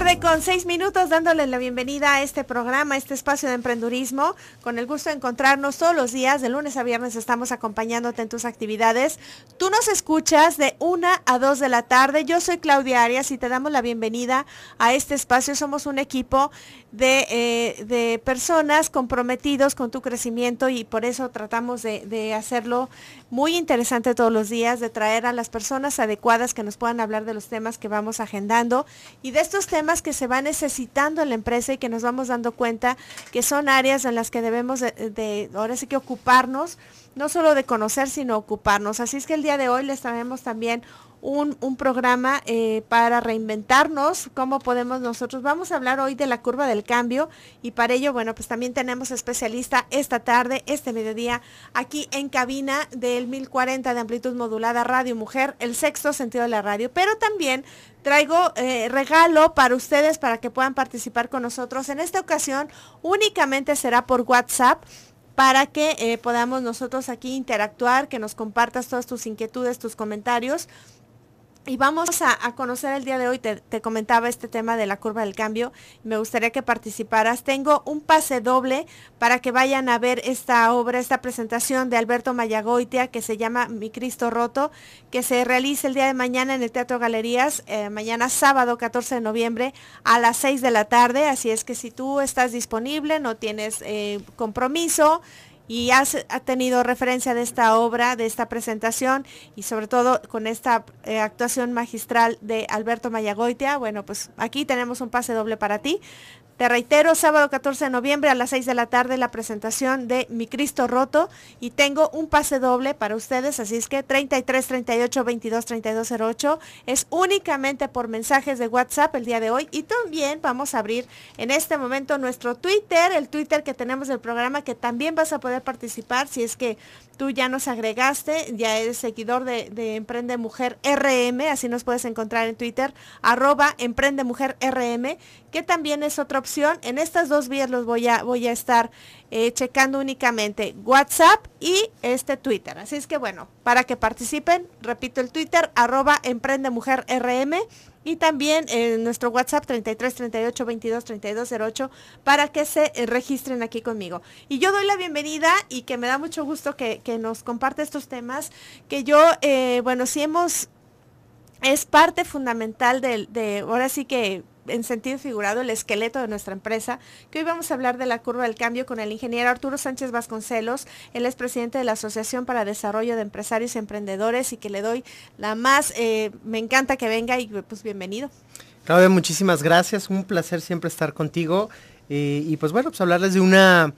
tarde con seis minutos dándoles la bienvenida a este programa, a este espacio de emprendurismo. Con el gusto de encontrarnos todos los días, de lunes a viernes estamos acompañándote en tus actividades. Tú nos escuchas de una a dos de la tarde. Yo soy Claudia Arias y te damos la bienvenida a este espacio. Somos un equipo eh, de, personas comprometidos con tu crecimiento y por eso tratamos de, hacerlo muy interesante todos los días, de traer a las personas adecuadas que nos puedan hablar de los temas que vamos agendando y de estos temas que se va necesitando en la empresa y que nos vamos dando cuenta que son áreas en las que debemos de ahora sí que ocuparnos, no solo de conocer, sino ocuparnos. Así es que el día de hoy les traemos también un, programa eh, para reinventarnos, cómo podemos nosotros. Vamos a hablar hoy de la curva del cambio y para ello, bueno, pues también tenemos especialista esta tarde, este mediodía, aquí en cabina del 1040 de amplitud modulada Radio Mujer, el sexto sentido de la radio, pero también traigo eh, regalo para ustedes para que puedan participar con nosotros. En esta ocasión únicamente será por WhatsApp para que eh, podamos nosotros aquí interactuar, que nos compartas todas tus inquietudes, tus comentarios y vamos a, conocer el día de hoy, te, comentaba este tema de la curva del cambio, me gustaría que participaras. Tengo un pase doble para que vayan a ver esta obra, esta presentación de Alberto Mayagoitia que se llama Mi Cristo Roto, que se realiza el día de mañana en el Teatro Galerías, eh, mañana sábado 14 de noviembre a las 6 de la tarde. Así es que si tú estás disponible, no tienes eh, compromiso y has ha tenido referencia de esta obra, de esta presentación y sobre todo con esta eh, actuación magistral de Alberto Mayagoitia. Bueno, pues aquí tenemos un pase doble para ti te reitero, sábado 14 de noviembre a las 6 de la tarde la presentación de Mi Cristo Roto y tengo un pase doble para ustedes, así es que 33 38 22 es únicamente por mensajes de WhatsApp el día de hoy y también vamos a abrir en este momento nuestro Twitter, el Twitter que tenemos del programa que también vas a poder participar si es que tú ya nos agregaste, ya eres seguidor de, de Emprende Mujer RM, así nos puedes encontrar en Twitter, arroba Emprende Mujer RM, que también es otro en estas dos vías los voy a, voy a estar eh, checando únicamente WhatsApp y este Twitter. Así es que bueno, para que participen, repito el Twitter, arroba emprendemujerrm y también en eh, nuestro WhatsApp 33 38 para que se eh, registren aquí conmigo. Y yo doy la bienvenida y que me da mucho gusto que, nos comparte estos temas que yo, bueno, si hemos, es parte fundamental de, ahora sí que en sentido figurado el esqueleto de nuestra empresa, que hoy vamos a hablar de la curva del cambio con el ingeniero Arturo Sánchez Vasconcelos. Él es presidente de la Asociación para Desarrollo de Empresarios y Emprendedores y que le doy la más, eh, me encanta que venga y pues bienvenido. Claudia, muchísimas gracias, un placer siempre estar contigo eh, y pues bueno, pues hablarles de una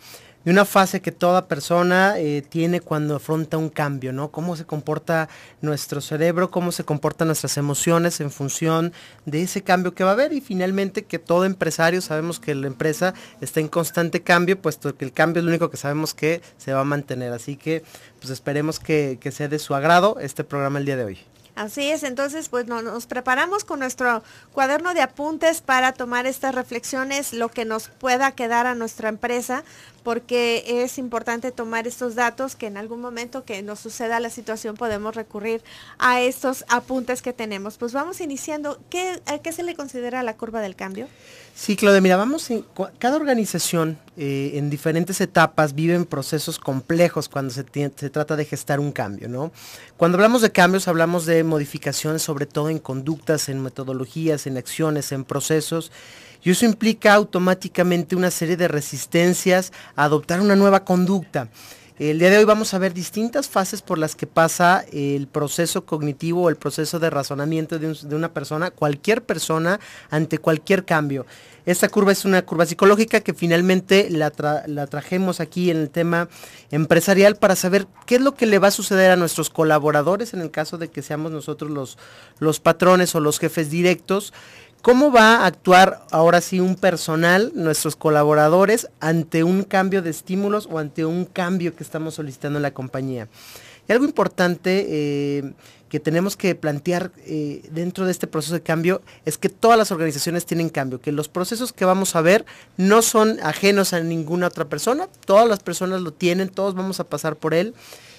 de una fase que toda persona eh, tiene cuando afronta un cambio, ¿no? Cómo se comporta nuestro cerebro, cómo se comportan nuestras emociones en función de ese cambio que va a haber y finalmente que todo empresario, sabemos que la empresa está en constante cambio, puesto que el cambio es lo único que sabemos que se va a mantener. Así que pues esperemos que, sea de su agrado este programa el día de hoy. Así es, entonces pues nos preparamos con nuestro cuaderno de apuntes para tomar estas reflexiones, lo que nos pueda quedar a nuestra empresa porque es importante tomar estos datos que en algún momento que nos suceda la situación podemos recurrir a estos apuntes que tenemos. Pues vamos iniciando. ¿Qué, se le considera la curva del cambio? Sí, Claudia, mira, vamos, cada organización eh, en diferentes etapas vive en procesos complejos cuando se, trata de gestar un cambio, Cuando hablamos de cambios hablamos de modificaciones sobre todo en conductas, en metodologías, en acciones, en procesos y eso implica automáticamente una serie de resistencias a adoptar una nueva conducta. El día de hoy vamos a ver distintas fases por las que pasa el proceso cognitivo o el proceso de razonamiento de, una persona, cualquier persona, ante cualquier cambio. Esta curva es una curva psicológica que finalmente la, trajemos aquí en el tema empresarial para saber qué es lo que le va a suceder a nuestros colaboradores en el caso de que seamos nosotros los, los patrones o los jefes directos. ¿Cómo va a actuar ahora sí un personal, nuestros colaboradores, ante un cambio de estímulos o ante un cambio que estamos solicitando en la compañía? Y algo importante eh, que tenemos que plantear eh, dentro de este proceso de cambio es que todas las organizaciones tienen cambio, que los procesos que vamos a ver no son ajenos a ninguna otra persona, todas las personas lo tienen, todos vamos a pasar por él.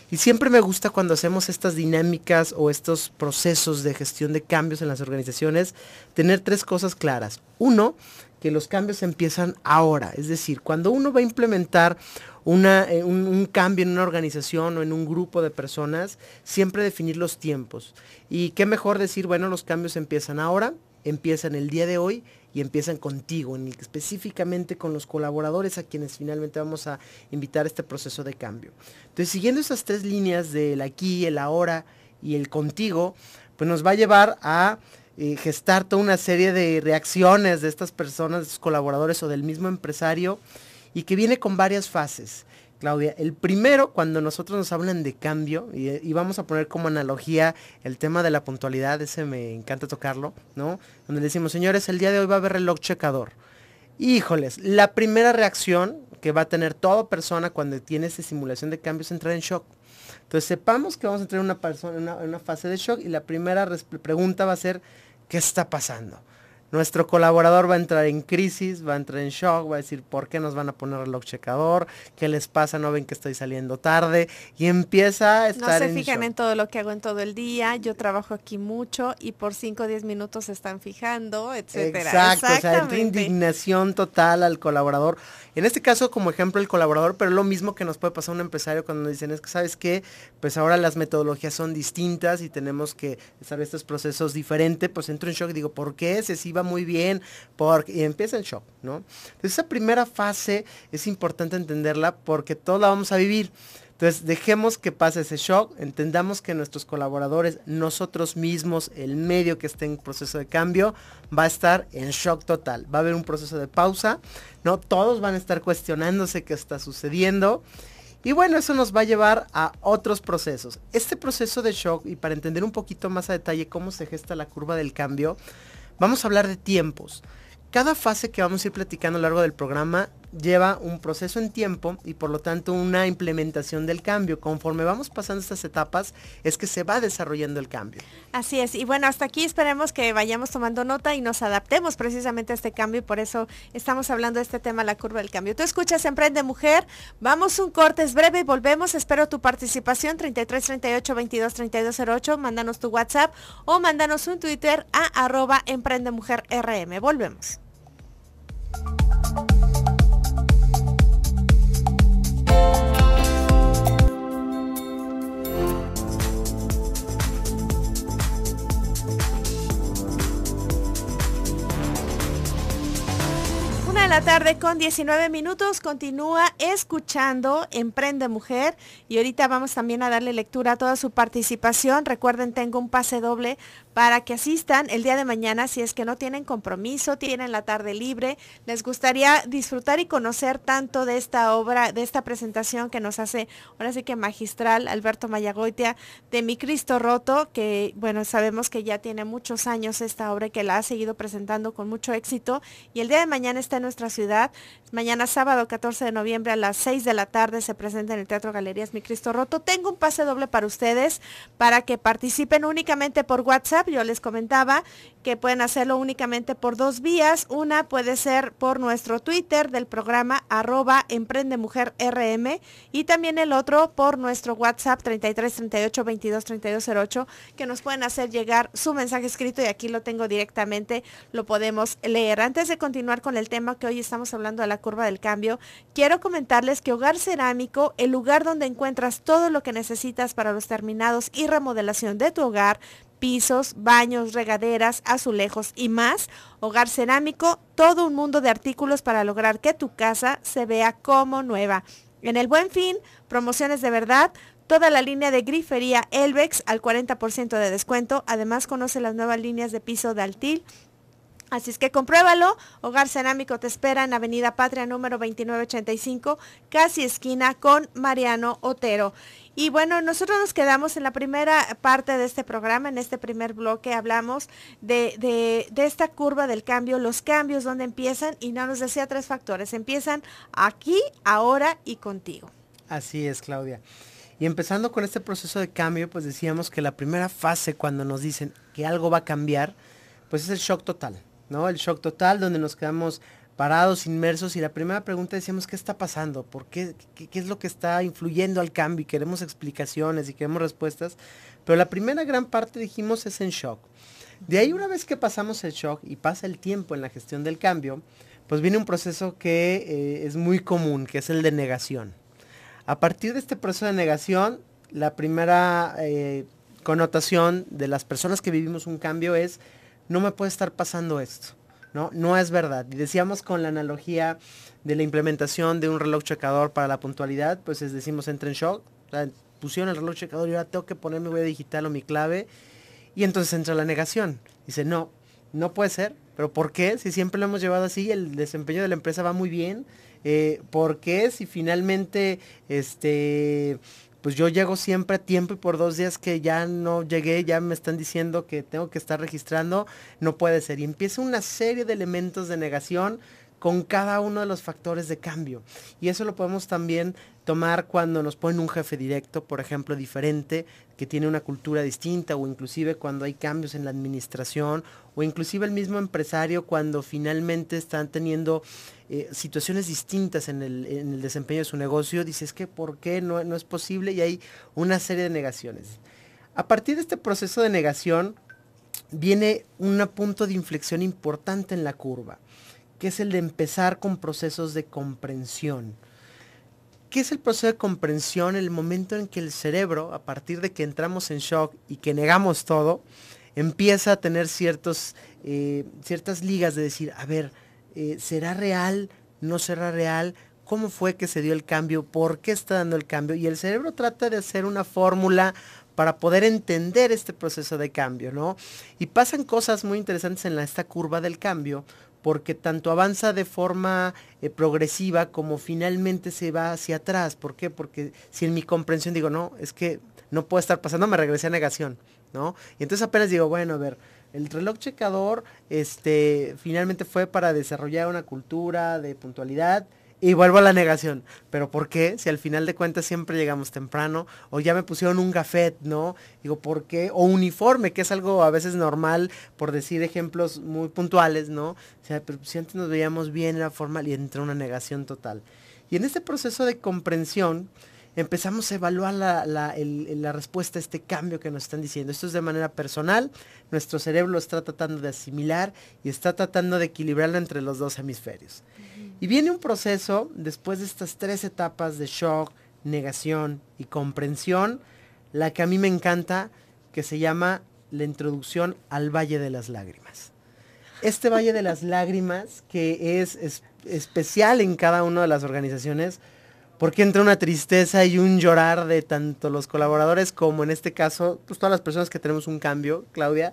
Y siempre me gusta cuando hacemos estas dinámicas o estos procesos de gestión de cambios en las organizaciones, tener tres cosas claras. Uno, que los cambios empiezan ahora. Es decir, cuando uno va a implementar eh, un, un, cambio en una organización o en un grupo de personas, siempre definir los tiempos. Y qué mejor decir, bueno, los cambios empiezan ahora, empiezan el día de hoy y empiezan contigo, específicamente con los colaboradores a quienes finalmente vamos a invitar a este proceso de cambio. Entonces, siguiendo esas tres líneas del aquí, el ahora y el contigo, pues nos va a llevar a eh, gestar toda una serie de reacciones de estas personas, de sus colaboradores o del mismo empresario, y que viene con varias fases. Claudia. El primero, cuando nosotros nos hablan de cambio, y, vamos a poner como analogía el tema de la puntualidad, ese me encanta tocarlo, ¿no? Donde decimos, señores, el día de hoy va a haber reloj checador. Híjoles, la primera reacción que va a tener toda persona cuando tiene esa simulación de cambio es entrar en shock. Entonces sepamos que vamos a entrar una, persona, en una fase de shock y la primera pregunta va a ser, ¿qué está pasando? Nuestro colaborador va a entrar en crisis, va a entrar en shock, va a decir, ¿por qué nos van a poner reloj checador? ¿Qué les pasa? ¿No ven que estoy saliendo tarde? Y empieza a estar No se fijan en todo lo que hago en todo el día, yo trabajo aquí mucho y por 5 o 10 minutos se están fijando, etcétera. Exacto, o sea, entra indignación total al colaborador. En este caso, como ejemplo, el colaborador, pero lo mismo que nos puede pasar a un empresario cuando nos dicen, es que, ¿sabes qué? Pues ahora las metodologías son distintas y tenemos que saber estos procesos diferentes, pues entro en shock y digo, ¿por qué? Se muy bien, porque, y empieza el shock, ¿no? Entonces esa primera fase es importante entenderla porque todos la vamos a vivir. Entonces, dejemos que pase ese shock, entendamos que nuestros colaboradores, nosotros mismos, el medio que esté en proceso de cambio, va a estar en shock total. Va a haber un proceso de pausa, ¿no? Todos van a estar cuestionándose qué está sucediendo. Y bueno, eso nos va a llevar a otros procesos. Este proceso de shock, y para entender un poquito más a detalle cómo se gesta la curva del cambio, Vamos a hablar de tiempos. Cada fase que vamos a ir platicando a lo largo del programa lleva un proceso en tiempo y por lo tanto una implementación del cambio. Conforme vamos pasando estas etapas es que se va desarrollando el cambio. Así es, y bueno, hasta aquí esperemos que vayamos tomando nota y nos adaptemos precisamente a este cambio y por eso estamos hablando de este tema, la curva del cambio. Tú escuchas Emprende Mujer, vamos un corte, es breve y volvemos, espero tu participación 3338 38 22 mándanos tu WhatsApp o mándanos un Twitter a arroba Emprende Mujer RM. Volvemos. la tarde con 19 minutos. Continúa escuchando Emprende Mujer. Y ahorita vamos también a darle lectura a toda su participación. Recuerden, tengo un pase doble para que asistan el día de mañana si es que no tienen compromiso, tienen la tarde libre. Les gustaría disfrutar y conocer tanto de esta obra, de esta presentación que nos hace, ahora sí que magistral, Alberto Mayagoitia, de Mi Cristo Roto, que bueno, sabemos que ya tiene muchos años esta obra y que la ha seguido presentando con mucho éxito. Y el día de mañana está en nuestro nuestra ciudad. Mañana sábado 14 de noviembre a las 6 de la tarde se presenta en el Teatro Galerías Mi Cristo Roto. Tengo un pase doble para ustedes para que participen únicamente por WhatsApp. Yo les comentaba que pueden hacerlo únicamente por dos vías. Una puede ser por nuestro Twitter del programa arroba emprendemujerrm y también el otro por nuestro WhatsApp 33 38 que nos pueden hacer llegar su mensaje escrito y aquí lo tengo directamente, lo podemos leer. Antes de continuar con el tema que hoy estamos hablando de la curva del cambio, quiero comentarles que Hogar Cerámico, el lugar donde encuentras todo lo que necesitas para los terminados y remodelación de tu hogar, pisos, baños, regaderas, azulejos y más. Hogar Cerámico, todo un mundo de artículos para lograr que tu casa se vea como nueva. En el buen fin, promociones de verdad, toda la línea de grifería Elvex al 40% de descuento. Además, conoce las nuevas líneas de piso de Así es que compruébalo. Hogar Cerámico te espera en Avenida Patria número 2985, casi esquina con Mariano Otero. Y bueno, nosotros nos quedamos en la primera parte de este programa, en este primer bloque hablamos de, esta curva del cambio, los cambios, dónde empiezan, y no nos decía tres factores, empiezan aquí, ahora y contigo. Así es, Claudia. Y empezando con este proceso de cambio, pues decíamos que la primera fase cuando nos dicen que algo va a cambiar, pues es el shock total. ¿no? El shock total donde nos quedamos parados, inmersos y la primera pregunta decíamos, ¿qué está pasando? qué, qué, es lo que está influyendo al cambio? Y queremos explicaciones y queremos respuestas, pero la primera gran parte dijimos es en shock. De ahí una vez que pasamos el shock y pasa el tiempo en la gestión del cambio, pues viene un proceso que eh, es muy común, que es el de negación. A partir de este proceso de negación, la primera eh, connotación de las personas que vivimos un cambio es no me puede estar pasando esto. ¿no? No es verdad. decíamos con la analogía de la implementación de un reloj checador para la puntualidad, pues es decimos entre en shock, pusieron el reloj checador y ahora tengo que ponerme mi huella digital o mi clave. Y entonces entra la negación. Dice, no, no puede ser. ¿Pero por qué? Si siempre lo hemos llevado así, el desempeño de la empresa va muy bien. Eh, ¿Por qué? Si finalmente este, pues yo llego siempre a tiempo y por dos días que ya no llegué, ya me están diciendo que tengo que estar registrando, no puede ser. Y empieza una serie de elementos de negación con cada uno de los factores de cambio. Y eso lo podemos también tomar cuando nos ponen un jefe directo, por ejemplo, diferente, que tiene una cultura distinta, o inclusive cuando hay cambios en la administración, o inclusive el mismo empresario cuando finalmente están teniendo eh, situaciones distintas en el, desempeño de su negocio, dice, ¿es que por qué no, no es posible y hay una serie de negaciones. A partir de este proceso de negación viene un punto de inflexión importante en la curva que es el de empezar con procesos de comprensión. ¿Qué es el proceso de comprensión? El momento en que el cerebro, a partir de que entramos en shock y que negamos todo, empieza a tener ciertos, eh, ciertas ligas de decir, a ver, eh, será real? ¿Cómo fue que se dio el cambio? ¿Por qué está dando el cambio? Y el cerebro trata de hacer una fórmula para poder entender este proceso de cambio, ¿no? Y pasan cosas muy interesantes en esta curva del cambio, porque tanto avanza de forma eh, progresiva como finalmente se va hacia atrás. ¿Por qué? Porque si en mi comprensión digo, no, es que no puede estar pasando, me regresé a negación, ¿no? Y entonces apenas digo, bueno, a ver, el reloj checador este, finalmente fue para desarrollar una cultura de puntualidad y vuelvo a la negación. ¿Pero por qué? Si al final de cuentas siempre llegamos temprano, o ya me pusieron un gafet, ¿no? Digo, ¿por qué? O uniforme, que es algo a veces normal, por decir ejemplos muy puntuales, ¿no? O sea, pero si antes nos veíamos bien, la formal, y entra una negación total. Y en este proceso de comprensión, empezamos a evaluar la, respuesta a este cambio que nos están diciendo. Esto es de manera personal, nuestro cerebro está tratando de asimilar y está tratando de equilibrarlo entre los dos hemisferios. Y viene un proceso, después de estas tres etapas de shock, negación y comprensión, la que a mí me encanta, que se llama la introducción al Valle de las Lágrimas. Este Valle de las Lágrimas, que es, especial en cada una de las organizaciones, porque entra una tristeza y un llorar de tanto los colaboradores como en este caso, pues todas las personas que tenemos un cambio, Claudia,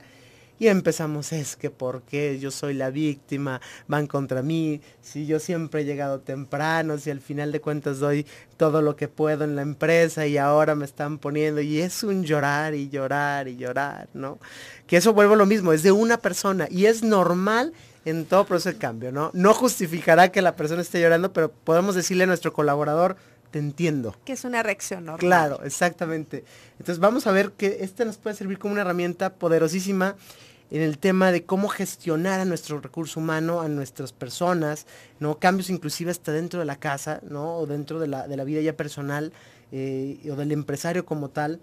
y empezamos, es que por qué yo soy la víctima, van contra mí, si yo siempre he llegado temprano, si al final de cuentas doy todo lo que puedo en la empresa y ahora me están poniendo y es un llorar y llorar y llorar, ¿no? Que eso vuelvo lo mismo, es de una persona y es normal en todo proceso de cambio, ¿no? No justificará que la persona esté llorando, pero podemos decirle a nuestro colaborador, entiendo. Que es una reacción normal. Claro, exactamente. Entonces vamos a ver que esta nos puede servir como una herramienta poderosísima en el tema de cómo gestionar a nuestro recurso humano, a nuestras personas, ¿no? Cambios inclusive hasta dentro de la casa, ¿no? O dentro de la, vida ya personal eh, o del empresario como tal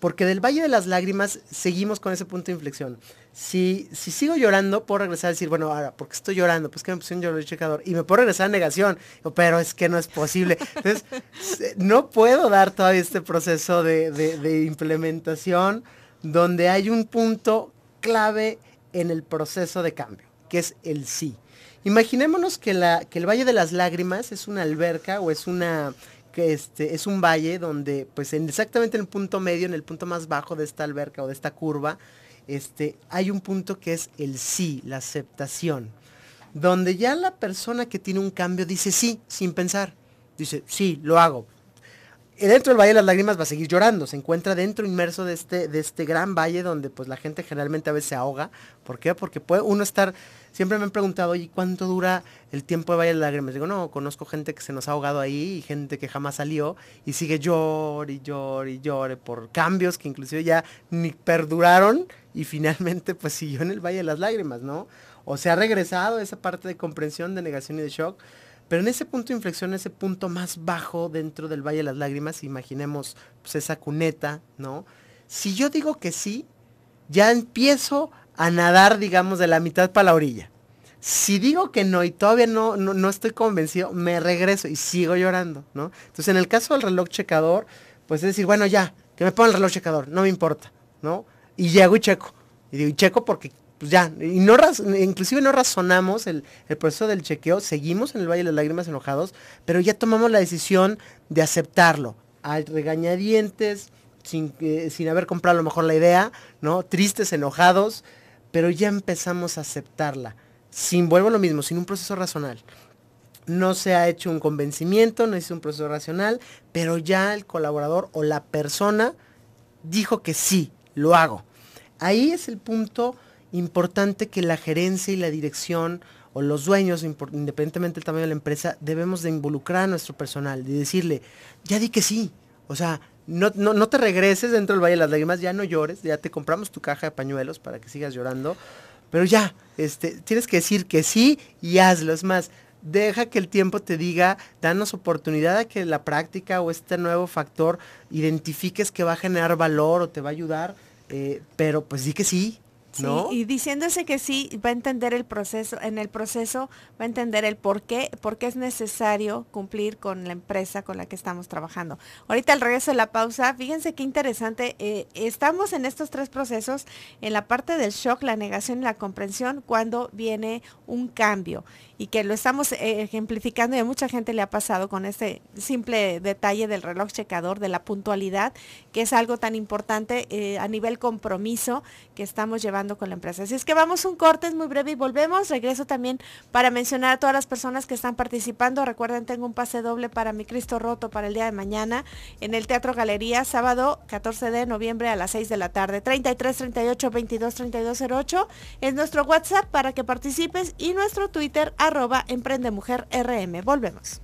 porque del Valle de las Lágrimas seguimos con ese punto de inflexión. Si, si sigo llorando, puedo regresar a decir, bueno, ahora, ¿por qué estoy llorando? Pues que me puse un el checador. Y me puedo regresar a negación, pero es que no es posible. Entonces, no puedo dar todavía este proceso de, implementación donde hay un punto clave en el proceso de cambio, que es el sí. Imaginémonos que, la, que el Valle de las Lágrimas es una alberca o es una que este, es un valle donde, pues exactamente en el punto medio, en el punto más bajo de esta alberca o de esta curva, este, hay un punto que es el sí, la aceptación, donde ya la persona que tiene un cambio dice sí, sin pensar, dice sí, lo hago. Dentro del Valle de las Lágrimas va a seguir llorando, se encuentra dentro inmerso de este, de este gran valle donde pues la gente generalmente a veces se ahoga. ¿Por qué? Porque puede uno estar siempre me han preguntado, y ¿cuánto dura el tiempo de Valle de Lágrimas? Digo, no, conozco gente que se nos ha ahogado ahí y gente que jamás salió y sigue llor y llore y llore por cambios que inclusive ya ni perduraron y finalmente pues siguió en el Valle de las Lágrimas, ¿no? O se ha regresado esa parte de comprensión, de negación y de shock. Pero en ese punto de inflexión, ese punto más bajo dentro del Valle de las Lágrimas, imaginemos pues, esa cuneta, ¿no? Si yo digo que sí, ya empiezo a nadar, digamos, de la mitad para la orilla. Si digo que no y todavía no, no, estoy convencido, me regreso y sigo llorando, ¿no? Entonces, en el caso del reloj checador, pues es decir, bueno, ya, que me ponga el reloj checador, no me importa, ¿no? Y llego y checo. Y digo, y checo porque pues ya, no inclusive no razonamos el, proceso del chequeo, seguimos en el Valle de las Lágrimas enojados, pero ya tomamos la decisión de aceptarlo, al regañadientes, sin, eh, sin haber comprado a lo mejor la idea, ¿no? Tristes, enojados, pero ya empezamos a aceptarla. Sin, vuelvo a lo mismo, sin un proceso racional. No se ha hecho un convencimiento, no es un proceso racional, pero ya el colaborador o la persona dijo que sí, lo hago. Ahí es el punto importante que la gerencia y la dirección o los dueños, independientemente del tamaño de la empresa, debemos de involucrar a nuestro personal y decirle, ya di que sí, o sea, no, te regreses dentro del Valle de las Lágrimas, ya no llores, ya te compramos tu caja de pañuelos para que sigas llorando, pero ya, este, tienes que decir que sí y hazlo. Es más, deja que el tiempo te diga, danos oportunidad a que la práctica o este nuevo factor identifiques que va a generar valor o te va a ayudar, eh, pero pues di que sí, y diciéndose que sí, va a entender el proceso, en el proceso va a entender el por qué, por qué es necesario cumplir con la empresa con la que estamos trabajando. Ahorita al regreso de la pausa, fíjense qué interesante, eh, estamos en estos tres procesos, en la parte del shock, la negación y la comprensión, cuando viene un cambio y que lo estamos eh, ejemplificando y a mucha gente le ha pasado con este simple detalle del reloj checador, de la puntualidad, que es algo tan importante eh, a nivel compromiso que estamos llevando con la empresa. Así es que vamos un corte, es muy breve y volvemos. Regreso también para mencionar a todas las personas que están participando. Recuerden, tengo un pase doble para mi Cristo Roto para el día de mañana en el Teatro Galería, sábado 14 de noviembre a las 6 de la tarde. 33 38 22 32 08 es nuestro WhatsApp para que participes y nuestro Twitter arroba emprendemujerrm. Volvemos.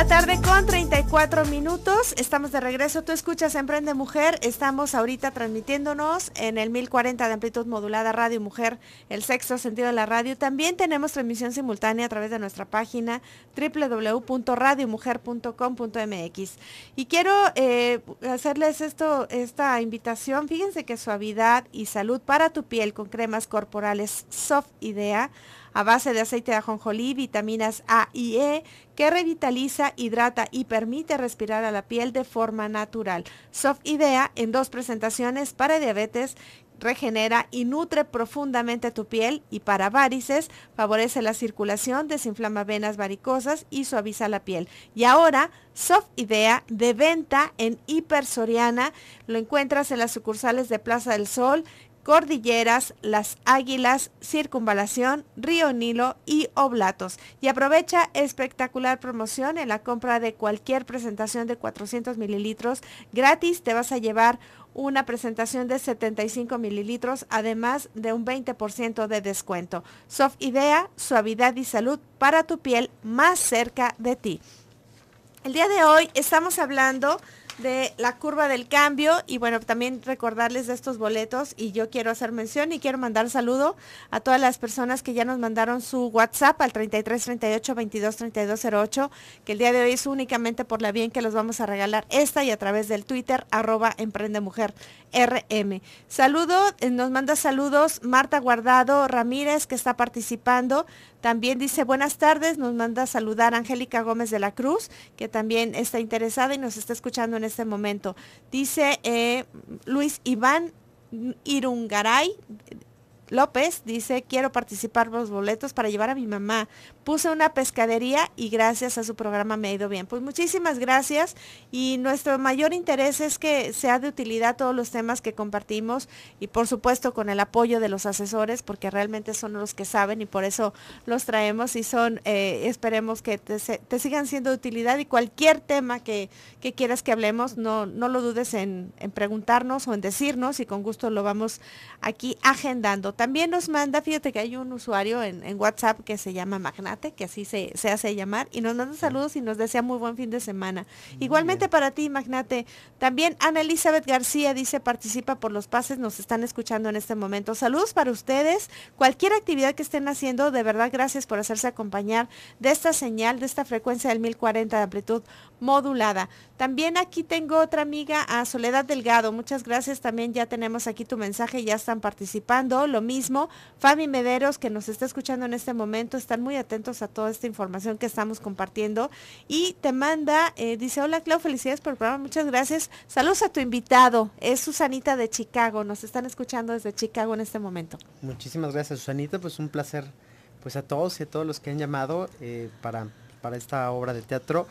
la tarde con 34 minutos. Estamos de regreso. Tú escuchas Emprende Mujer. Estamos ahorita transmitiéndonos en el 1040 de amplitud modulada Radio Mujer, el sexto sentido de la radio. También tenemos transmisión simultánea a través de nuestra página www.radiomujer.com.mx. Y quiero eh, hacerles esto, esta invitación. Fíjense que suavidad y salud para tu piel con cremas corporales Soft Idea a base de aceite de ajonjolí, vitaminas A y E, que revitaliza, hidrata y permite respirar a la piel de forma natural. Soft Idea en dos presentaciones para diabetes regenera y nutre profundamente tu piel y para varices favorece la circulación, desinflama venas varicosas y suaviza la piel. Y ahora, Soft Idea de venta en Hiper Soriana, lo encuentras en las sucursales de Plaza del Sol, Cordilleras, Las Águilas, Circunvalación, Río Nilo y Oblatos. Y aprovecha espectacular promoción en la compra de cualquier presentación de 400 mililitros gratis. Te vas a llevar una presentación de 75 mililitros, además de un 20% de descuento. Soft Idea, suavidad y salud para tu piel más cerca de ti. El día de hoy estamos hablando de la curva del cambio y bueno, también recordarles de estos boletos y yo quiero hacer mención y quiero mandar saludo a todas las personas que ya nos mandaron su WhatsApp al 3338-223208, que el día de hoy es únicamente por la bien que los vamos a regalar esta y a través del Twitter arroba emprende mujer RM. Saludo, eh, nos manda saludos Marta Guardado Ramírez que está participando. También dice buenas tardes, nos manda saludar Angélica Gómez de la Cruz, que también está interesada y nos está escuchando en este momento. Dice eh, Luis Iván Irungaray, López dice, quiero participar los boletos para llevar a mi mamá puse una pescadería y gracias a su programa me ha ido bien. Pues muchísimas gracias y nuestro mayor interés es que sea de utilidad todos los temas que compartimos y por supuesto con el apoyo de los asesores porque realmente son los que saben y por eso los traemos y son, eh, esperemos que te, sigan siendo de utilidad y cualquier tema que, quieras que hablemos, no, lo dudes en, preguntarnos o en decirnos y con gusto lo vamos aquí agendando. También nos manda, fíjate que hay un usuario en WhatsApp que se llama Magna que así se, hace llamar, y nos manda saludos y nos desea muy buen fin de semana. Igualmente para ti, Magnate. También Ana Elizabeth García dice, participa por los pases, nos están escuchando en este momento. Saludos para ustedes. Cualquier actividad que estén haciendo, de verdad, gracias por hacerse acompañar de esta señal, de esta frecuencia del 1040 de amplitud modulada. También aquí tengo otra amiga, a Soledad Delgado. Muchas gracias. También ya tenemos aquí tu mensaje, ya están participando. Lo mismo, Fabi Mederos, que nos está escuchando en este momento, están muy atentos a toda esta información que estamos compartiendo. Y te manda, eh, dice, hola Clau, felicidades por el programa, muchas gracias. Saludos a tu invitado, es Susanita de Chicago. Nos están escuchando desde Chicago en este momento. Muchísimas gracias, Susanita. Pues un placer pues a todos y a todos los que han llamado eh, para, para esta obra de teatro.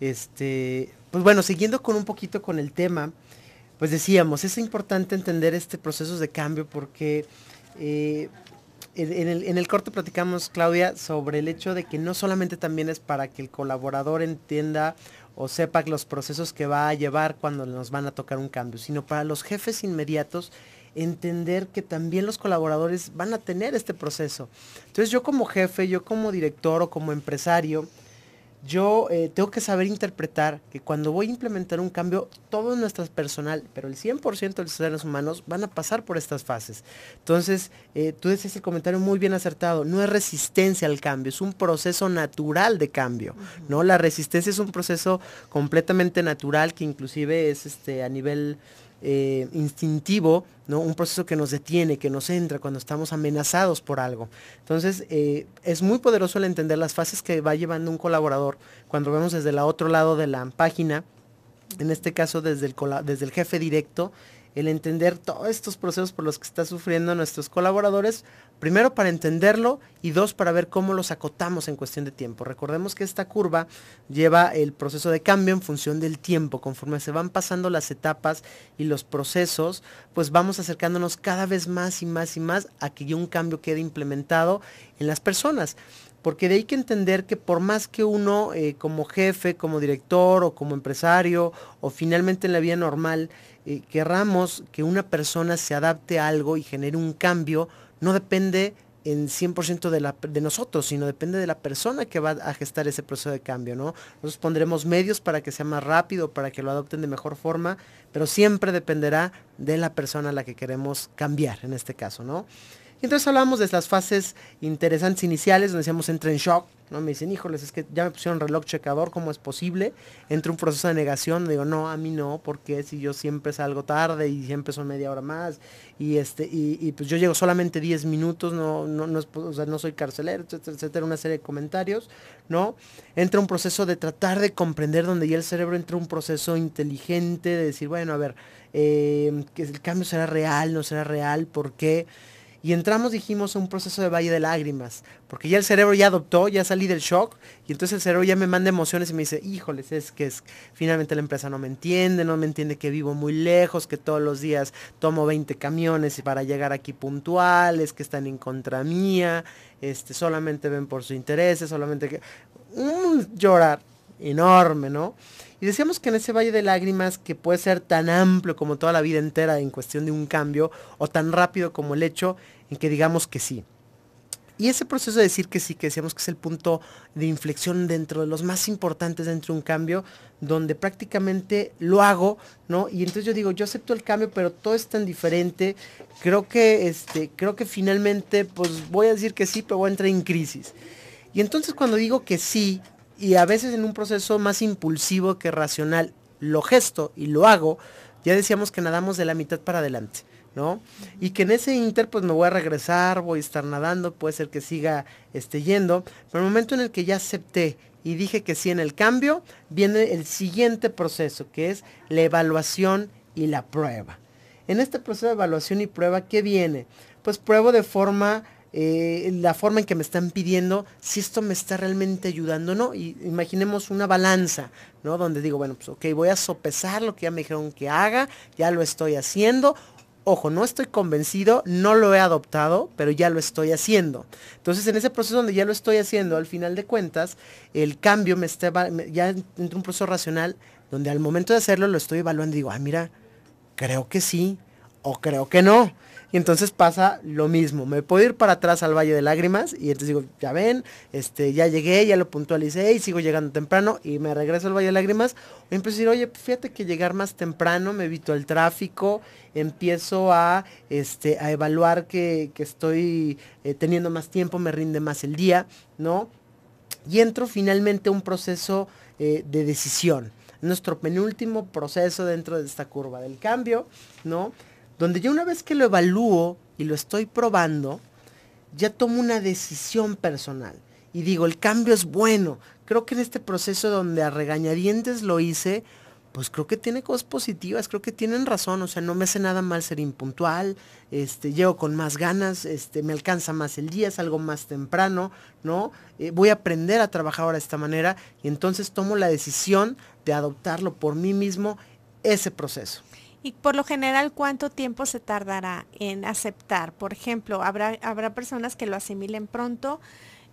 Este, pues bueno, siguiendo con un poquito con el tema, pues decíamos, es importante entender este proceso de cambio porque eh, en, el, en el corte platicamos, Claudia, sobre el hecho de que no solamente también es para que el colaborador entienda o sepa los procesos que va a llevar cuando nos van a tocar un cambio, sino para los jefes inmediatos entender que también los colaboradores van a tener este proceso. Entonces yo como jefe, yo como director o como empresario, yo eh, tengo que saber interpretar que cuando voy a implementar un cambio, todo nuestro personal, pero el 100% de los seres humanos van a pasar por estas fases. Entonces, eh, tú decías el comentario muy bien acertado, no es resistencia al cambio, es un proceso natural de cambio, ¿no? La resistencia es un proceso completamente natural que inclusive es este, a nivel eh, instintivo, ¿no? un proceso que nos detiene, que nos entra cuando estamos amenazados por algo. Entonces, eh, es muy poderoso el entender las fases que va llevando un colaborador cuando vemos desde el otro lado de la página, en este caso desde el, desde el jefe directo el entender todos estos procesos por los que están sufriendo nuestros colaboradores, primero para entenderlo y dos para ver cómo los acotamos en cuestión de tiempo. Recordemos que esta curva lleva el proceso de cambio en función del tiempo. Conforme se van pasando las etapas y los procesos, pues vamos acercándonos cada vez más y más y más a que un cambio quede implementado en las personas. Porque de ahí que entender que por más que uno eh, como jefe, como director o como empresario o finalmente en la vida normal eh, querramos que una persona se adapte a algo y genere un cambio, no depende en 100% de, de nosotros, sino depende de la persona que va a gestar ese proceso de cambio, ¿no? Nosotros pondremos medios para que sea más rápido, para que lo adopten de mejor forma, pero siempre dependerá de la persona a la que queremos cambiar en este caso, ¿no? entonces hablábamos de las fases interesantes iniciales, donde decíamos entre en shock, ¿no? Me dicen, híjoles, es que ya me pusieron reloj checador, ¿cómo es posible? Entra un proceso de negación, digo, no, a mí no, porque si yo siempre salgo tarde y siempre son media hora más, y este, y, pues yo llego solamente 10 minutos, no, no, o sea, no soy carcelero, etcétera, etcétera, una serie de comentarios, ¿no? Entra un proceso de tratar de comprender donde ya el cerebro entra un proceso inteligente de decir, bueno, a ver, eh, el cambio será real, no será real, ¿por qué? y entramos, dijimos, a un proceso de valle de lágrimas, porque ya el cerebro ya adoptó, ya salí del shock, y entonces el cerebro ya me manda emociones y me dice, híjoles, es que finalmente la empresa no me entiende, no me entiende que vivo muy lejos, que todos los días tomo 20 camiones para llegar aquí puntuales, que están en contra mía, este, solamente ven por sus intereses, solamente que... Un llorar enorme, ¿no? Y decíamos que en ese valle de lágrimas que puede ser tan amplio como toda la vida entera en cuestión de un cambio o tan rápido como el hecho en que digamos que sí. Y ese proceso de decir que sí, que decíamos que es el punto de inflexión dentro de los más importantes dentro de un cambio, donde prácticamente lo hago, ¿no? Y entonces yo digo, yo acepto el cambio, pero todo es tan diferente. Creo que, este, creo que finalmente, pues voy a decir que sí, pero voy a entrar en crisis. Y entonces cuando digo que sí, y a veces en un proceso más impulsivo que racional, lo gesto y lo hago, ya decíamos que nadamos de la mitad para adelante. ¿no? Y que en ese inter pues me voy a regresar, voy a estar nadando, puede ser que siga esté yendo, pero el momento en el que ya acepté y dije que sí en el cambio, viene el siguiente proceso, que es la evaluación y la prueba. En este proceso de evaluación y prueba, ¿qué viene? Pues pruebo de forma eh, la forma en que me están pidiendo, si esto me está realmente ayudando o no. Y imaginemos una balanza, ¿no? Donde digo, bueno, pues ok, voy a sopesar lo que ya me dijeron que haga, ya lo estoy haciendo. Ojo, no estoy convencido, no lo he adoptado, pero ya lo estoy haciendo. Entonces, en ese proceso donde ya lo estoy haciendo, al final de cuentas, el cambio me está, ya entra un proceso racional donde al momento de hacerlo lo estoy evaluando y digo, ah, mira, creo que sí o creo que no. Y entonces pasa lo mismo. Me puedo ir para atrás al Valle de Lágrimas y entonces digo, ya ven, este, ya llegué, ya lo puntualicé y sigo llegando temprano y me regreso al Valle de Lágrimas. Y empiezo a decir, oye, pues fíjate que llegar más temprano, me evito el tráfico, empiezo a, este, a evaluar que, que estoy eh, teniendo más tiempo, me rinde más el día, ¿no? Y entro finalmente a un proceso eh, de decisión. Nuestro penúltimo proceso dentro de esta curva del cambio, ¿no? donde yo una vez que lo evalúo y lo estoy probando, ya tomo una decisión personal y digo, el cambio es bueno. Creo que en este proceso donde a regañadientes lo hice, pues creo que tiene cosas positivas, creo que tienen razón, o sea, no me hace nada mal ser impuntual, este, llego con más ganas, este, me alcanza más el día, salgo más temprano, ¿no? Eh, voy a aprender a trabajar ahora de esta manera y entonces tomo la decisión de adoptarlo por mí mismo ese proceso. Y por lo general, ¿cuánto tiempo se tardará en aceptar? Por ejemplo, habrá, habrá personas que lo asimilen pronto,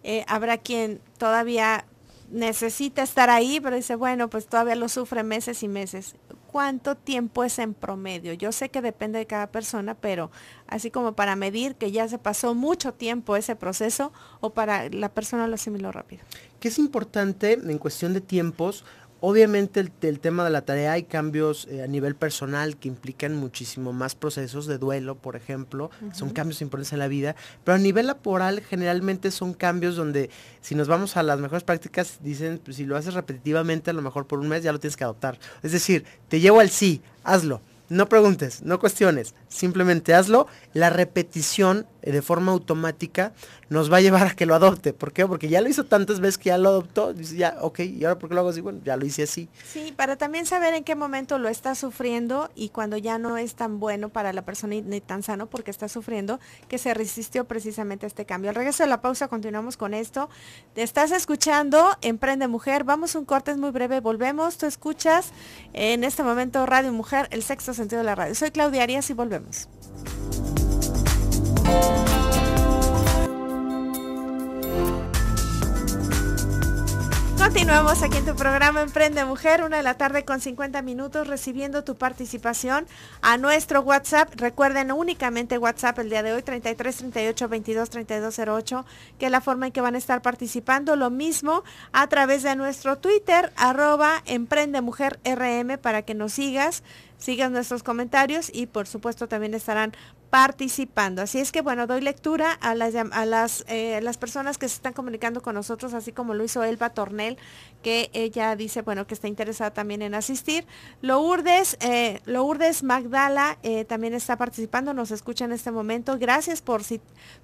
eh, habrá quien todavía necesita estar ahí, pero dice, bueno, pues todavía lo sufre meses y meses. ¿Cuánto tiempo es en promedio? Yo sé que depende de cada persona, pero así como para medir que ya se pasó mucho tiempo ese proceso o para la persona lo asimiló rápido. ¿Qué es importante en cuestión de tiempos, Obviamente el, tema de la tarea hay cambios eh, a nivel personal que implican muchísimo más procesos de duelo, por ejemplo, son cambios importantes en la vida, pero a nivel laboral generalmente son cambios donde si nos vamos a las mejores prácticas dicen, pues, si lo haces repetitivamente a lo mejor por un mes ya lo tienes que adoptar. Es decir, te llevo al sí, hazlo no preguntes, no cuestiones, simplemente hazlo. La repetición eh, de forma automática nos va a llevar a que lo adopte. ¿Por qué? Porque ya lo hizo tantas veces que ya lo adoptó. Dice, ya, ok, ¿y ahora por qué lo hago así? Bueno, ya lo hice así. Sí, para también saber en qué momento lo está sufriendo y cuando ya no es tan bueno para la persona ni tan sano porque está sufriendo que se resistió precisamente a este cambio. Al regreso de la pausa continuamos con esto. Te estás escuchando Emprende Mujer. Vamos un corte, es muy breve. Volvemos. Tú escuchas en este momento Radio Mujer, el sexo sentido de la radio. Soy Claudia Arias y volvemos. Continuamos aquí en tu programa Emprende Mujer, una de la tarde con 50 minutos, recibiendo tu participación a nuestro WhatsApp. Recuerden únicamente WhatsApp el día de hoy, 3338223208 que es la forma en que van a estar participando. Lo mismo a través de nuestro Twitter, arroba Emprende Mujer RM, para que nos sigas sigan nuestros comentarios y por supuesto también estarán participando. Así es que bueno, doy lectura a las, a las, eh, las personas que se están comunicando con nosotros, así como lo hizo Elba Tornel, que ella dice, bueno, que está interesada también en asistir. Lourdes, eh, Lourdes Magdala eh, también está participando, nos escucha en este momento. Gracias por,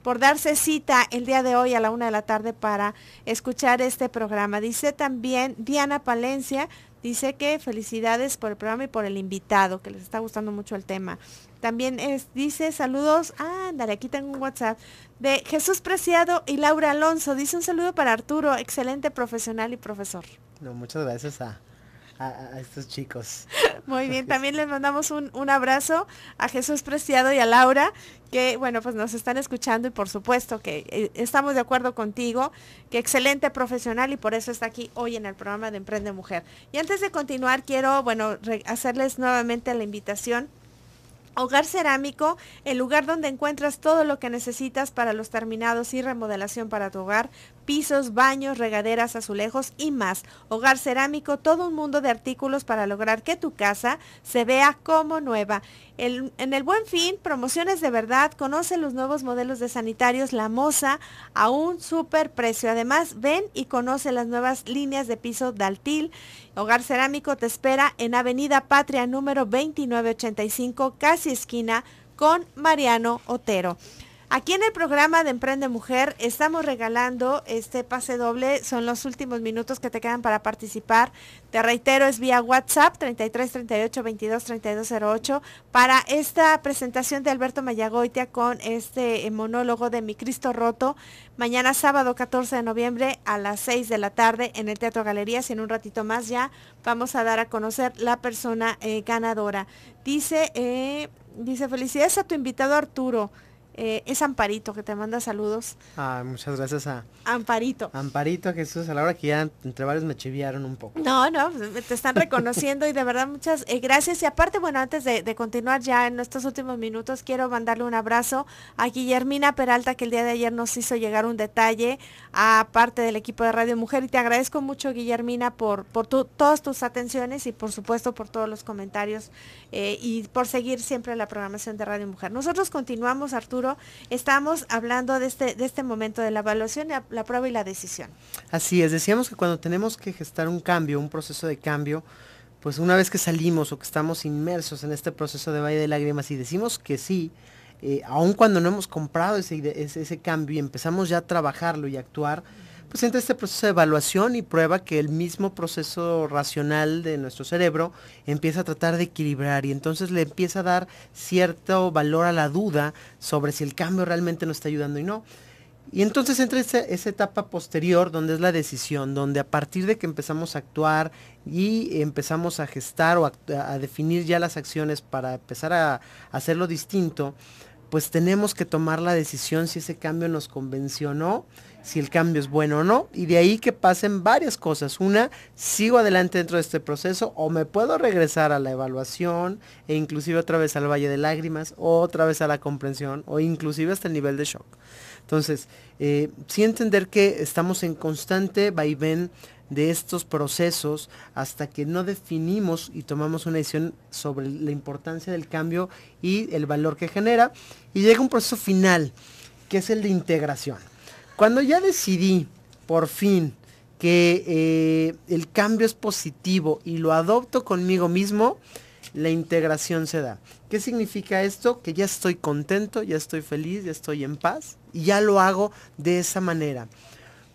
por darse cita el día de hoy a la una de la tarde para escuchar este programa. Dice también Diana Palencia, Dice que felicidades por el programa y por el invitado, que les está gustando mucho el tema. También dice saludos, ah, ándale, aquí tengo un WhatsApp, de Jesús Preciado y Laura Alonso. Dice un saludo para Arturo, excelente profesional y profesor. No, muchas gracias a, a, estos chicos. Muy bien, también les mandamos un, un abrazo a Jesús Preciado y a Laura, que bueno, pues nos están escuchando y por supuesto que eh, estamos de acuerdo contigo, que excelente profesional y por eso está aquí hoy en el programa de Emprende Mujer. Y antes de continuar, quiero, bueno, hacerles nuevamente la invitación Hogar Cerámico, el lugar donde encuentras todo lo que necesitas para los terminados y remodelación para tu hogar, pisos, baños, regaderas, azulejos y más. Hogar cerámico, todo un mundo de artículos para lograr que tu casa se vea como nueva. en el buen fin, promociones de verdad, conoce los nuevos modelos de sanitarios La Moza a un super precio. Además, ven y conoce las nuevas líneas de piso Daltil. Hogar Cerámico te espera en Avenida Patria número 2985, casi esquina con Mariano Otero. Aquí en el programa de Emprende Mujer estamos regalando este pase doble. Son los últimos minutos que te quedan para participar. Te reitero, es vía WhatsApp 33 38 para esta presentación de Alberto Mayagoitia con este eh, monólogo de Mi Cristo Roto. Mañana sábado 14 de noviembre a las 6 de la tarde en el Teatro Galerías y en un ratito más ya vamos a dar a conocer la persona eh, ganadora. Dice, eh, dice, felicidades a tu invitado Arturo. Eh, es Amparito que te manda saludos. Ah, muchas gracias a Amparito. Amparito Jesús, a la hora que ya entre varios me chiviaron un poco. No, no, te están reconociendo y de verdad muchas eh, gracias. Y aparte, bueno, antes de, continuar ya en estos últimos minutos, quiero mandarle un abrazo a Guillermina Peralta que el día de ayer nos hizo llegar un detalle a parte del equipo de Radio Mujer y te agradezco mucho Guillermina por, por todas tus atenciones y por supuesto por todos los comentarios eh, y por seguir siempre la programación de Radio Mujer. Nosotros continuamos, Arturo estamos hablando este, de este, momento de la evaluación, la, prueba y la decisión. Así es, decíamos que cuando tenemos que gestar un cambio, un proceso de cambio, pues una vez que salimos o que estamos inmersos en este proceso de valle de lágrimas y decimos que sí, eh, aun cuando no hemos comprado ese, cambio y empezamos ya a trabajarlo y actuar, pues entra este proceso de evaluación y prueba que el mismo proceso racional de nuestro cerebro empieza a tratar de equilibrar y entonces le empieza a dar cierto valor a la duda sobre si el cambio realmente nos está ayudando y no. Y entonces entra esa, etapa posterior donde es la decisión, donde a partir de que empezamos a actuar y empezamos a gestar o a, definir ya las acciones para empezar a, hacerlo distinto, pues tenemos que tomar la decisión si ese cambio nos convenció o si el cambio es bueno o no. Y de ahí que pasen varias cosas. Una, sigo adelante dentro de este proceso o me puedo regresar a la evaluación e inclusive otra vez al valle de lágrimas o otra vez a la comprensión o inclusive hasta el nivel de shock. Entonces, eh, sí entender que estamos en constante vaivén de estos procesos hasta que no definimos y tomamos una decisión sobre la importancia del cambio y el valor que genera. Y llega un proceso final, que es el de integración. Cuando ya decidí, por fin, que eh, el cambio es positivo y lo adopto conmigo mismo, la integración se da. ¿Qué significa esto? Que ya estoy contento, ya estoy feliz, ya estoy en paz y ya lo hago de esa manera.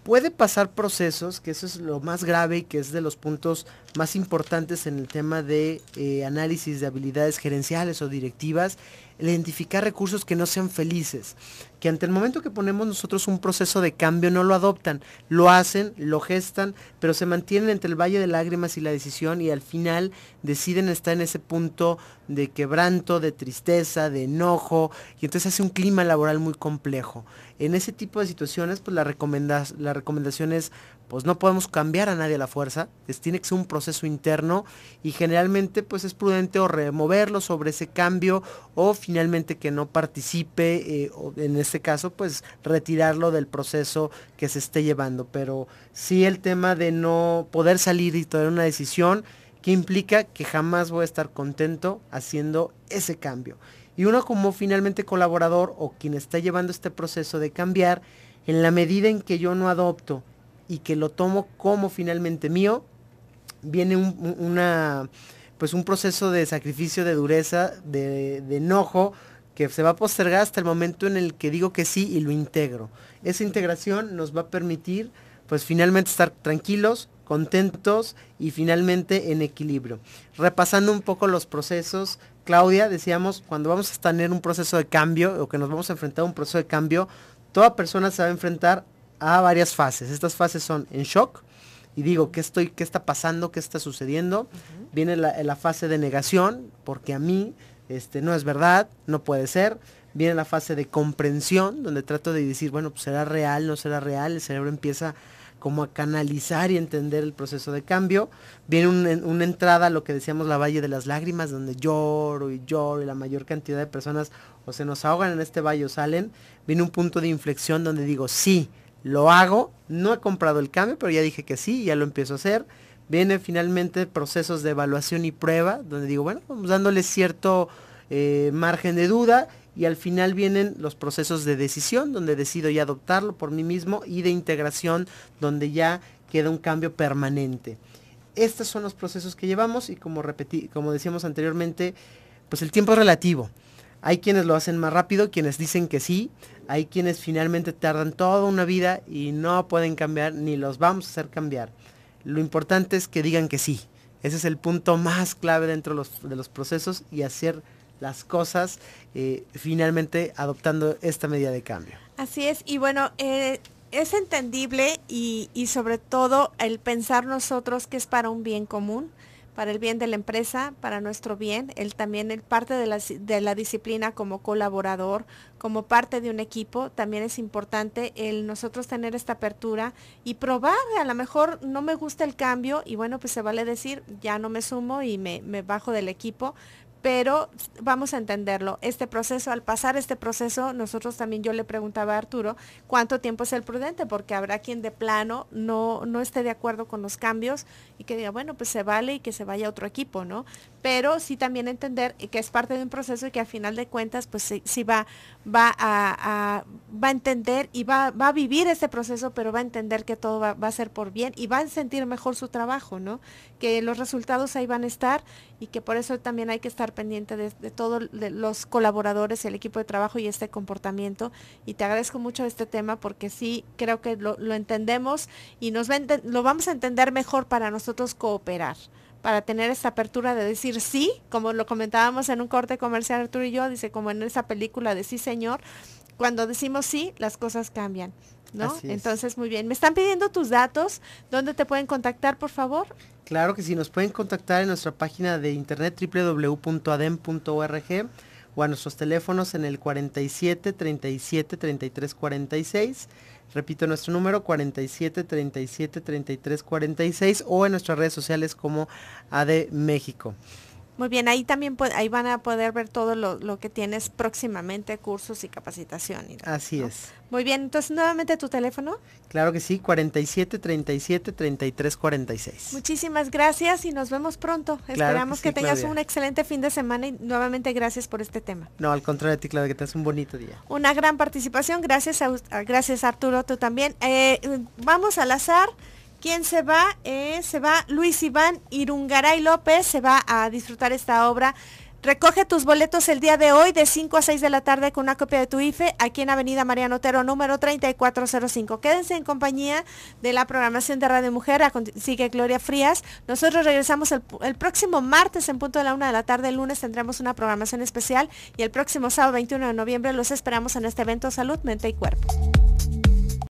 Puede pasar procesos, que eso es lo más grave y que es de los puntos más importantes en el tema de eh, análisis de habilidades gerenciales o directivas, el identificar recursos que no sean felices, que ante el momento que ponemos nosotros un proceso de cambio no lo adoptan, lo hacen, lo gestan, pero se mantienen entre el valle de lágrimas y la decisión y al final deciden estar en ese punto de quebranto, de tristeza, de enojo y entonces hace un clima laboral muy complejo. En ese tipo de situaciones, pues la, recomendación, la recomendación es pues no podemos cambiar a nadie a la fuerza, tiene que ser un proceso interno y generalmente pues es prudente o removerlo sobre ese cambio o finalmente que no participe, eh, o en este caso pues retirarlo del proceso que se esté llevando, pero sí el tema de no poder salir y tomar una decisión que implica que jamás voy a estar contento haciendo ese cambio. Y uno como finalmente colaborador o quien está llevando este proceso de cambiar, en la medida en que yo no adopto y que lo tomo como finalmente mío, viene un, una, pues un proceso de sacrificio, de dureza, de, enojo, que se va a postergar hasta el momento en el que digo que sí y lo integro. Esa integración nos va a permitir pues finalmente estar tranquilos, contentos y finalmente en equilibrio. Repasando un poco los procesos, Claudia, decíamos, cuando vamos a tener un proceso de cambio o que nos vamos a enfrentar a un proceso de cambio, toda persona se va a enfrentar a varias fases. Estas fases son en shock y digo, ¿qué, estoy, qué está pasando? ¿Qué está sucediendo? Viene la, fase de negación, porque a mí este, no es verdad, no puede ser. Viene la fase de comprensión, donde trato de decir, bueno, pues será real, no será real. El cerebro empieza como a canalizar y entender el proceso de cambio. Viene una entrada a lo que decíamos la Valle de las Lágrimas, donde lloro y lloro y la mayor cantidad de personas o se nos ahogan en este valle o salen. Viene un punto de inflexión donde digo, sí, lo hago, no he comprado el cambio, pero ya dije que sí, ya lo empiezo a hacer. Vienen finalmente procesos de evaluación y prueba, donde digo, bueno, vamos dándole cierto eh, margen de duda y al final vienen los procesos de decisión, donde decido ya adoptarlo por mí mismo y de integración, donde ya queda un cambio permanente. Estos son los procesos que llevamos y como, como decíamos anteriormente, pues el tiempo es relativo. Hay quienes lo hacen más rápido, quienes dicen que sí, hay quienes finalmente tardan toda una vida y no pueden cambiar ni los vamos a hacer cambiar. Lo importante es que digan que sí. Ese es el punto más clave dentro de los procesos y hacer las cosas eh, finalmente adoptando esta medida de cambio. Así es, y bueno, eh, es entendible y sobre todo el pensar nosotros que es para un bien común para el bien de la empresa, para nuestro bien, él también el parte de la, de la disciplina como colaborador, como parte de un equipo, también es importante el nosotros tener esta apertura y probar, a lo mejor no me gusta el cambio y bueno, pues se vale decir, ya no me sumo y me, me bajo del equipo, pero vamos a entenderlo. Este proceso, al pasar este proceso, nosotros también yo le preguntaba a Arturo cuánto tiempo es el prudente, porque habrá quien de plano no, no esté de acuerdo con los cambios y que diga, bueno, pues se vale y que se vaya a otro equipo, ¿no? Pero sí también entender que es parte de un proceso y que al final de cuentas, pues sí, va, va a, entender y va, va a vivir este proceso, pero va a entender que todo va a ser por bien y va a sentir mejor su trabajo, ¿no? que los resultados ahí van a estar y que por eso también hay que estar pendiente de, todos los colaboradores, el equipo de trabajo y este comportamiento. Y te agradezco mucho este tema porque sí creo que lo, entendemos y nos lo vamos a entender mejor para nosotros cooperar para tener esta apertura de decir sí, como lo comentábamos en un corte comercial Arturo y yo, dice como en esa película de sí señor, cuando decimos sí, las cosas cambian. Entonces, muy bien. Me están pidiendo tus datos. ¿Dónde te pueden contactar, por favor? Claro que sí, nos pueden contactar en nuestra página de internet www.adem.org o a nuestros teléfonos en el 47 37 33 46. Repito nuestro número 47 37 33 46 o en nuestras redes sociales como AD México. Muy bien, ahí también ahí van a poder ver todo lo, que tienes próximamente, cursos y capacitación. Y Así es. Muy bien, entonces nuevamente tu teléfono. Claro que sí, 47 37 Muchísimas gracias y nos vemos pronto. Esperamos que, tengas un excelente fin de semana y nuevamente gracias por este tema. No, al contrario de ti, Claudia, que te hagas un bonito día. Una gran participación, gracias gracias Arturo, tú también. Eh, vamos al azar. ¿Quién se va? Eh, se va Luis Iván Irungaray López, se va a disfrutar esta obra. Recoge tus boletos el día de hoy de 5 a 6 de la tarde con una copia de tu IFE aquí en Avenida María Otero número 3405. Quédense en compañía de la programación de Radio Mujer. Sigue Gloria Frías. Nosotros regresamos el, el, próximo martes en punto de la 1 de la tarde. El lunes tendremos una programación especial y el próximo sábado 21 de noviembre los esperamos en este evento Salud, Mente y Cuerpo.